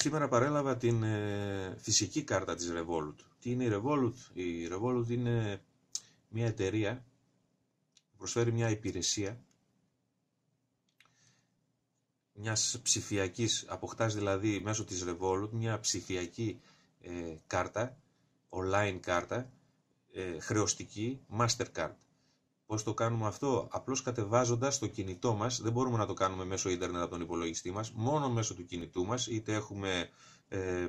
Σήμερα παρέλαβα την ε, φυσική κάρτα της Revolut. Τι είναι η Revolut? Η Revolut είναι μια εταιρεία που προσφέρει μια υπηρεσία μιας ψηφιακής, αποκτάς δηλαδή μέσω της Revolut, μια ψηφιακή ε, κάρτα, online κάρτα, ε, χρεωστική, Mastercard. Πώς το κάνουμε αυτό, απλώς κατεβάζοντας το κινητό μας, δεν μπορούμε να το κάνουμε μέσω ίντερνετ από τον υπολογιστή μας, μόνο μέσω του κινητού μας, είτε έχουμε ε,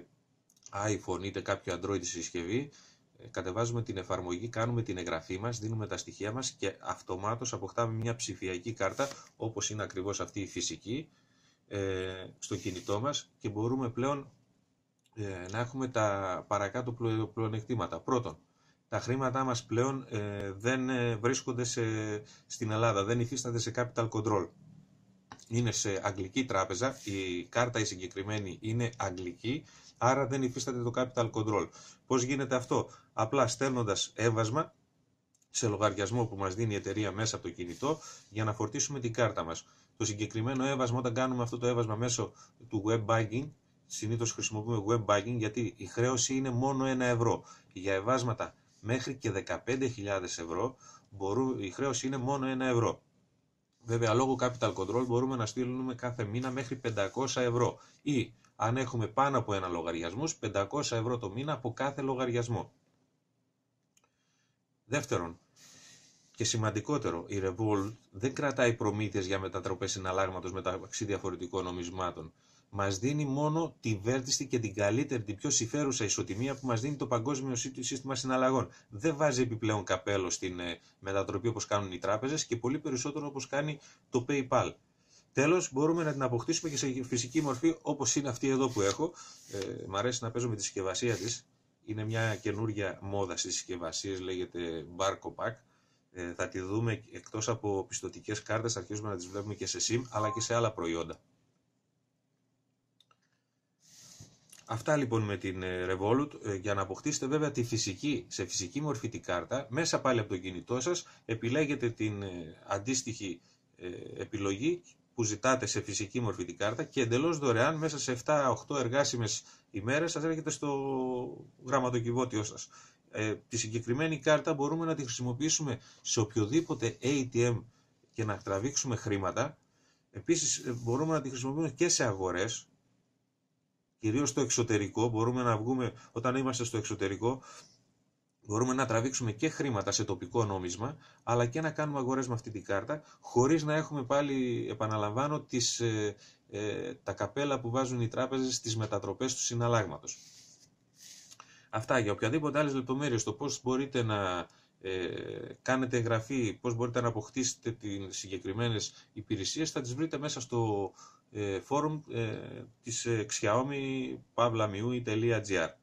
iPhone είτε κάποιο Android συσκευή. Ε, κατεβάζουμε την εφαρμογή, κάνουμε την εγγραφή μας, δίνουμε τα στοιχεία μας και αυτομάτως αποκτάμε μια ψηφιακή κάρτα όπως είναι ακριβώς αυτή η φυσική ε, στο κινητό μας και μπορούμε πλέον να έχουμε τα παρακάτω πλεονεκτήματα. Πρώτον, τα χρήματά μας πλέον ε, δεν ε, βρίσκονται σε, στην Ελλάδα, δεν υφίστανται σε capital control. Είναι σε αγγλική τράπεζα, η κάρτα η συγκεκριμένη είναι αγγλική, άρα δεν υφίσταται το capital control. Πώς γίνεται αυτό? Απλά στέλνοντας έβασμα σε λογαριασμό που μας δίνει η εταιρεία μέσα από το κινητό για να φορτίσουμε την κάρτα μας. Το συγκεκριμένο έβασμα, όταν κάνουμε αυτό το έβασμα μέσω του web banking, συνήθως χρησιμοποιούμε web banking γιατί η χρέωση είναι μόνο ένα ευρώ. Για εβάσματα μέχρι και 15.000 ευρώ μπορούν, η χρέωση είναι μόνο 1 ευρώ. Βέβαια, λόγω capital control μπορούμε να στείλουμε κάθε μήνα μέχρι 500 ευρώ ή αν έχουμε πάνω από ένα λογαριασμό, 500 ευρώ το μήνα από κάθε λογαριασμό. Δεύτερον, και σημαντικότερο, η Revolt δεν κρατάει προμήθειες για μετατροπές συναλλάγματος μεταξύ διαφορετικών νομισμάτων. Μας δίνει μόνο τη βέλτιστη και την καλύτερη, την πιο συμφέρουσα ισοτιμία που μας δίνει το παγκόσμιο σύστημα συναλλαγών. Δεν βάζει επιπλέον καπέλο στην ε, μετατροπή όπως κάνουν οι τράπεζες και πολύ περισσότερο όπως κάνει το PayPal. Τέλος, μπορούμε να την αποκτήσουμε και σε φυσική μορφή όπως είναι αυτή εδώ που έχω. Ε, μ' αρέσει να παίζω με τη συσκευασία της. Είναι μια καινούργια μόδα στις συσκευασίες, λέγεται Barco Pack. Ε, θα τη δούμε εκτός από πιστοτικές κάρτες, αρχίζουμε να τις βλέπουμε και σε SIM, αλλά και σε άλλα προϊόντα. Αυτά λοιπόν με την ε, Revolut ε, για να αποκτήσετε βέβαια τη φυσική, σε φυσική μορφή την κάρτα μέσα πάλι από το κινητό σας επιλέγετε την ε, αντίστοιχη επιλογή που ζητάτε σε φυσική μορφή την κάρτα και εντελώς δωρεάν μέσα σε 7-8 εργάσιμες ημέρες σας έρχεται στο γραμματοκιβώτιό σας. Ε, τη συγκεκριμένη κάρτα μπορούμε να τη χρησιμοποιήσουμε σε οποιοδήποτε ATM και να τραβήξουμε χρήματα. Επίσης μπορούμε να τη χρησιμοποιούμε και σε αγορές κυρίως στο εξωτερικό, μπορούμε να βγούμε, όταν είμαστε στο εξωτερικό, μπορούμε να τραβήξουμε και χρήματα σε τοπικό νόμισμα, αλλά και να κάνουμε αγορές με αυτή την κάρτα, χωρίς να έχουμε πάλι, επαναλαμβάνω, τις, ε, ε, τα καπέλα που βάζουν οι τράπεζες στις μετατροπές του συναλλάγματος. Αυτά για οποιαδήποτε άλλες λεπτομέρειες, το πώς μπορείτε να ε, κάνετε εγγραφή, πώς μπορείτε να αποκτήσετε τις συγκεκριμένες υπηρεσίες, θα τις βρείτε μέσα στο ε, forum ε, της ε, xiaomi.pavlamiui.gr